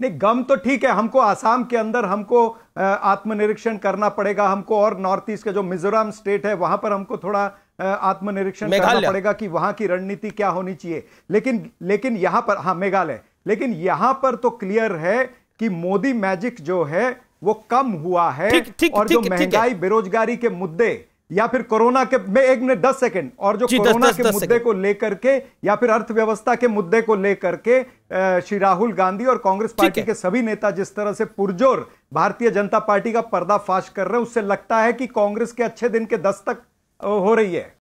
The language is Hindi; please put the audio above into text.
नहीं गम तो ठीक है हमको आसाम के अंदर हमको आत्मनिरीक्षण करना पड़ेगा हमको और नॉर्थ ईस्ट का जो मिजोरम स्टेट है वहां पर हमको थोड़ा आत्मनिरीक्षण करना पड़ेगा कि वहां की रणनीति क्या होनी चाहिए लेकिन लेकिन यहां पर हाँ मेघालय लेकिन यहां पर तो क्लियर है कि मोदी मैजिक जो है वो कम हुआ है थीक, थीक, और थीक, जो महंगाई बेरोजगारी के मुद्दे या फिर कोरोना के में एक मिनट दस सेकंड और जो कोरोना के दस, मुद्दे को लेकर के या फिर अर्थव्यवस्था के मुद्दे को लेकर के श्री राहुल गांधी और कांग्रेस पार्टी के सभी नेता जिस तरह से पुरजोर भारतीय जनता पार्टी का पर्दाफाश कर रहे हैं उससे लगता है कि कांग्रेस के अच्छे दिन के दस्तक हो रही है